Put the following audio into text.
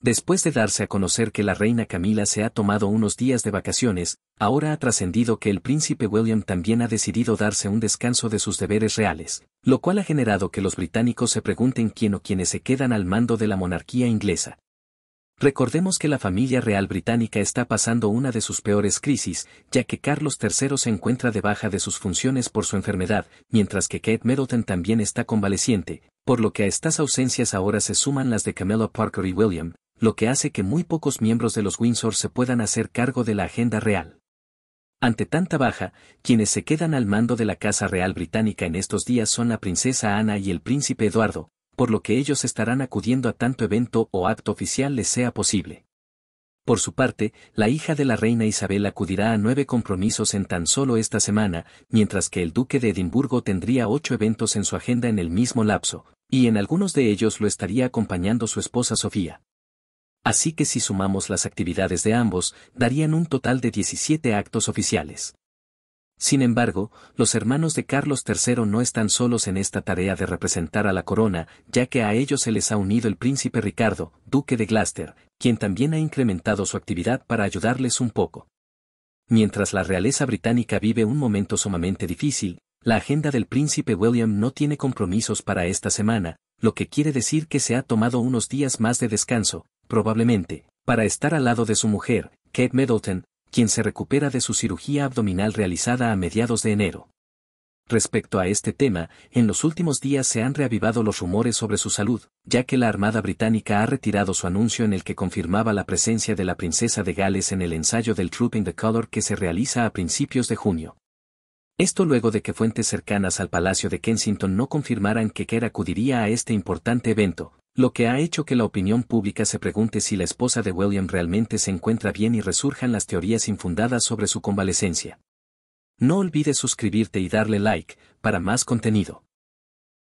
Después de darse a conocer que la reina Camila se ha tomado unos días de vacaciones, ahora ha trascendido que el príncipe William también ha decidido darse un descanso de sus deberes reales, lo cual ha generado que los británicos se pregunten quién o quiénes se quedan al mando de la monarquía inglesa. Recordemos que la familia real británica está pasando una de sus peores crisis, ya que Carlos III se encuentra de baja de sus funciones por su enfermedad, mientras que Kate Middleton también está convaleciente, por lo que a estas ausencias ahora se suman las de Camilla Parker y William, lo que hace que muy pocos miembros de los Windsor se puedan hacer cargo de la agenda real. Ante tanta baja, quienes se quedan al mando de la Casa Real Británica en estos días son la princesa Ana y el príncipe Eduardo, por lo que ellos estarán acudiendo a tanto evento o acto oficial les sea posible. Por su parte, la hija de la reina Isabel acudirá a nueve compromisos en tan solo esta semana, mientras que el duque de Edimburgo tendría ocho eventos en su agenda en el mismo lapso, y en algunos de ellos lo estaría acompañando su esposa Sofía así que si sumamos las actividades de ambos, darían un total de 17 actos oficiales. Sin embargo, los hermanos de Carlos III no están solos en esta tarea de representar a la corona, ya que a ellos se les ha unido el príncipe Ricardo, duque de Gloucester, quien también ha incrementado su actividad para ayudarles un poco. Mientras la realeza británica vive un momento sumamente difícil, la agenda del príncipe William no tiene compromisos para esta semana, lo que quiere decir que se ha tomado unos días más de descanso, probablemente, para estar al lado de su mujer, Kate Middleton, quien se recupera de su cirugía abdominal realizada a mediados de enero. Respecto a este tema, en los últimos días se han reavivado los rumores sobre su salud, ya que la Armada Británica ha retirado su anuncio en el que confirmaba la presencia de la princesa de Gales en el ensayo del Trooping the Color que se realiza a principios de junio. Esto luego de que fuentes cercanas al Palacio de Kensington no confirmaran que Kerr acudiría a este importante evento, lo que ha hecho que la opinión pública se pregunte si la esposa de William realmente se encuentra bien y resurjan las teorías infundadas sobre su convalecencia. No olvides suscribirte y darle like, para más contenido.